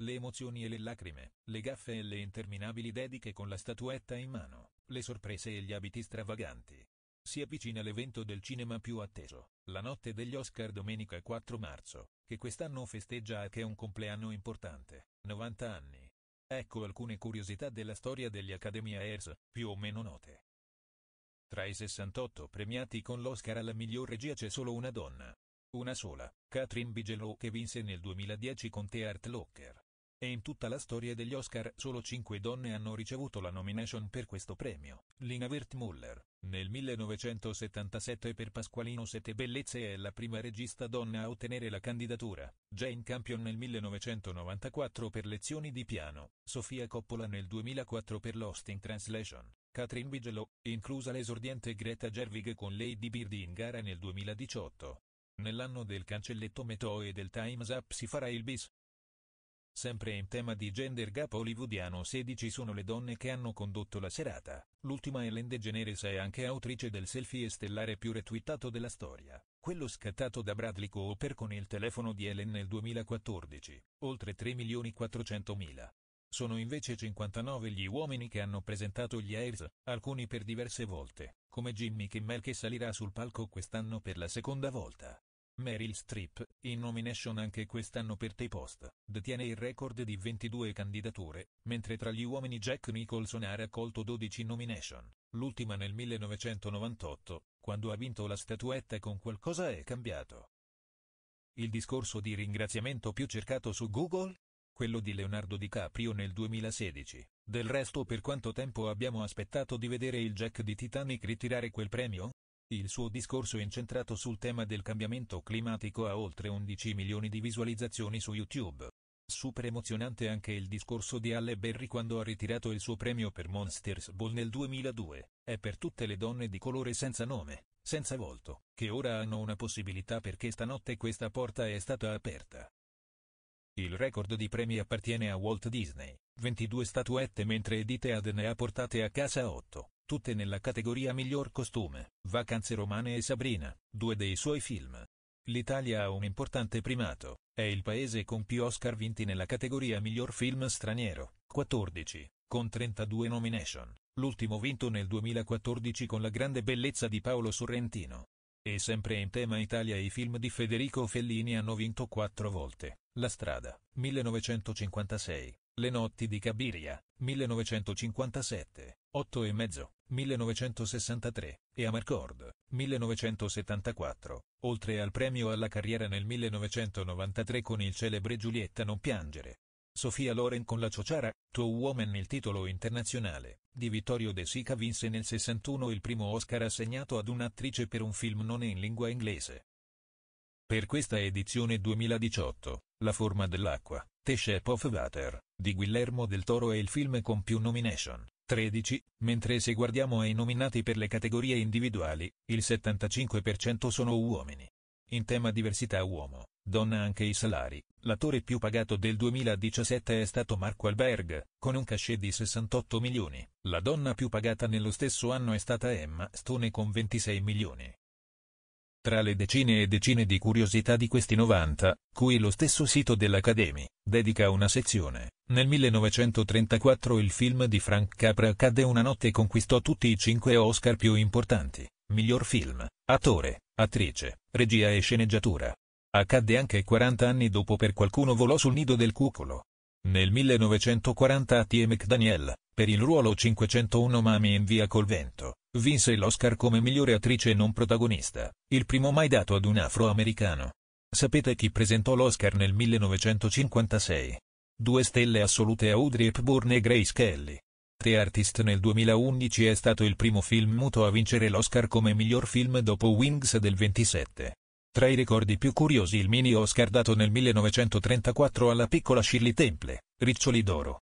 le emozioni e le lacrime, le gaffe e le interminabili dediche con la statuetta in mano, le sorprese e gli abiti stravaganti. Si avvicina l'evento del cinema più atteso, la notte degli Oscar domenica 4 marzo, che quest'anno festeggia anche un compleanno importante, 90 anni. Ecco alcune curiosità della storia degli Academy Airs, più o meno note. Tra i 68 premiati con l'Oscar alla miglior regia c'è solo una donna. Una sola, Catherine Bigelow che vinse nel 2010 con The Art Locker. E in tutta la storia degli Oscar solo 5 donne hanno ricevuto la nomination per questo premio, Lina Wertmüller, nel 1977 per Pasqualino Sette Bellezze è la prima regista donna a ottenere la candidatura, Jane Campion nel 1994 per Lezioni di piano, Sofia Coppola nel 2004 per Lost in Translation, Katrin Bigelow, inclusa l'esordiente Greta Gerwig con Lady Bird in gara nel 2018. Nell'anno del cancelletto Metò e del Time's Up si farà il bis, Sempre in tema di gender gap hollywoodiano 16 sono le donne che hanno condotto la serata, l'ultima Ellen DeGeneres è anche autrice del selfie stellare più retweetato della storia, quello scattato da Bradley Cooper con il telefono di Ellen nel 2014, oltre 3 milioni 400 mila. Sono invece 59 gli uomini che hanno presentato gli Airs, alcuni per diverse volte, come Jimmy Kimmel che salirà sul palco quest'anno per la seconda volta. Meryl Streep, in nomination anche quest'anno per Tay Post, detiene il record di 22 candidature, mentre tra gli uomini Jack Nicholson ha raccolto 12 nomination, l'ultima nel 1998, quando ha vinto la statuetta con Qualcosa è cambiato. Il discorso di ringraziamento più cercato su Google? Quello di Leonardo DiCaprio nel 2016. Del resto per quanto tempo abbiamo aspettato di vedere il Jack di Titanic ritirare quel premio? Il suo discorso incentrato sul tema del cambiamento climatico ha oltre 11 milioni di visualizzazioni su YouTube. Super emozionante anche il discorso di Halle Berry quando ha ritirato il suo premio per Monsters Ball nel 2002, è per tutte le donne di colore senza nome, senza volto, che ora hanno una possibilità perché stanotte questa porta è stata aperta. Il record di premi appartiene a Walt Disney, 22 statuette mentre Edith Ed ne ha portate a casa 8 tutte nella categoria miglior costume, Vacanze romane e Sabrina, due dei suoi film. L'Italia ha un importante primato, è il paese con più Oscar vinti nella categoria miglior film straniero, 14, con 32 nomination, l'ultimo vinto nel 2014 con La grande bellezza di Paolo Sorrentino. E sempre in tema Italia i film di Federico Fellini hanno vinto quattro volte, La strada, 1956, Le notti di Cabiria, 1957, 8 e mezzo, 1963, e Amarcord, 1974, oltre al premio alla carriera nel 1993 con il celebre Giulietta non piangere. Sofia Loren con la Ciociara, Two Woman il titolo internazionale, di Vittorio De Sica vinse nel 61 il primo Oscar assegnato ad un'attrice per un film non in lingua inglese. Per questa edizione 2018, La forma dell'acqua, The Shape of Water, di Guillermo del Toro è il film con più nomination. 13, mentre se guardiamo ai nominati per le categorie individuali, il 75% sono uomini. In tema diversità uomo, donna anche i salari, l'attore più pagato del 2017 è stato Marco Alberg, con un cachet di 68 milioni, la donna più pagata nello stesso anno è stata Emma Stone con 26 milioni. Tra le decine e decine di curiosità di questi 90, cui lo stesso sito dell'Academy dedica una sezione, nel 1934 il film di Frank Capra Cadde una notte conquistò tutti i cinque Oscar più importanti, miglior film, attore, attrice, regia e sceneggiatura. Accadde anche 40 anni dopo per qualcuno volò sul nido del cuculo. Nel 1940 T.M. McDaniel, per il ruolo 501 Mami in via col vento, vinse l'Oscar come migliore attrice non protagonista, il primo mai dato ad un afroamericano. Sapete chi presentò l'Oscar nel 1956? Due stelle assolute Audrey Hepburn e Grace Kelly. The Artist nel 2011 è stato il primo film muto a vincere l'Oscar come miglior film dopo Wings del 27. Tra i ricordi più curiosi il mini Oscar dato nel 1934 alla piccola Shirley Temple, Riccioli d'oro.